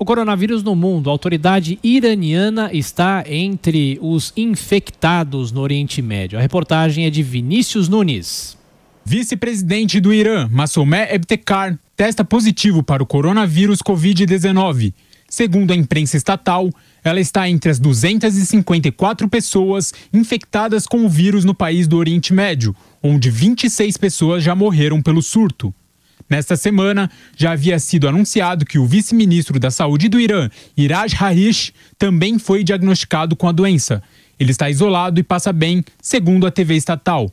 O coronavírus no mundo, a autoridade iraniana está entre os infectados no Oriente Médio. A reportagem é de Vinícius Nunes. Vice-presidente do Irã, Massomé Ebtekar, testa positivo para o coronavírus Covid-19. Segundo a imprensa estatal, ela está entre as 254 pessoas infectadas com o vírus no país do Oriente Médio, onde 26 pessoas já morreram pelo surto. Nesta semana, já havia sido anunciado que o vice-ministro da Saúde do Irã, Iraj Harish, também foi diagnosticado com a doença. Ele está isolado e passa bem, segundo a TV estatal.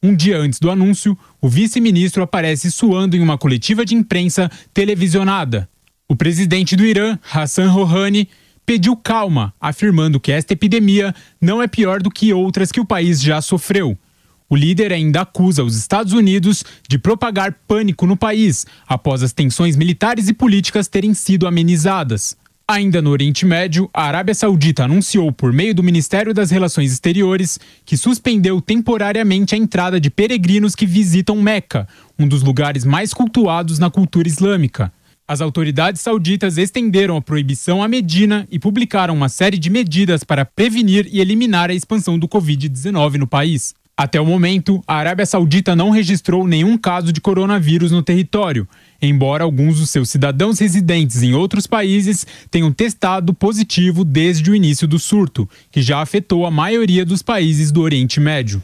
Um dia antes do anúncio, o vice-ministro aparece suando em uma coletiva de imprensa televisionada. O presidente do Irã, Hassan Rouhani, pediu calma, afirmando que esta epidemia não é pior do que outras que o país já sofreu. O líder ainda acusa os Estados Unidos de propagar pânico no país após as tensões militares e políticas terem sido amenizadas. Ainda no Oriente Médio, a Arábia Saudita anunciou, por meio do Ministério das Relações Exteriores, que suspendeu temporariamente a entrada de peregrinos que visitam Meca, um dos lugares mais cultuados na cultura islâmica. As autoridades sauditas estenderam a proibição à Medina e publicaram uma série de medidas para prevenir e eliminar a expansão do Covid-19 no país. Até o momento, a Arábia Saudita não registrou nenhum caso de coronavírus no território, embora alguns dos seus cidadãos residentes em outros países tenham testado positivo desde o início do surto, que já afetou a maioria dos países do Oriente Médio.